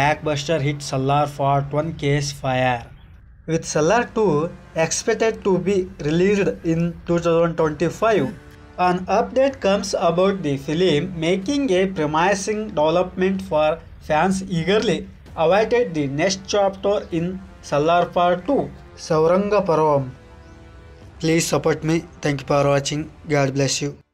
Backbuster hit Salar for 1 case fire. With Salar 2 expected to be released in 2025, an update comes about the film making a promising development for fans eagerly awaited the next chapter in Salar Part 2, Sauranga Please support me. Thank you for watching. God bless you.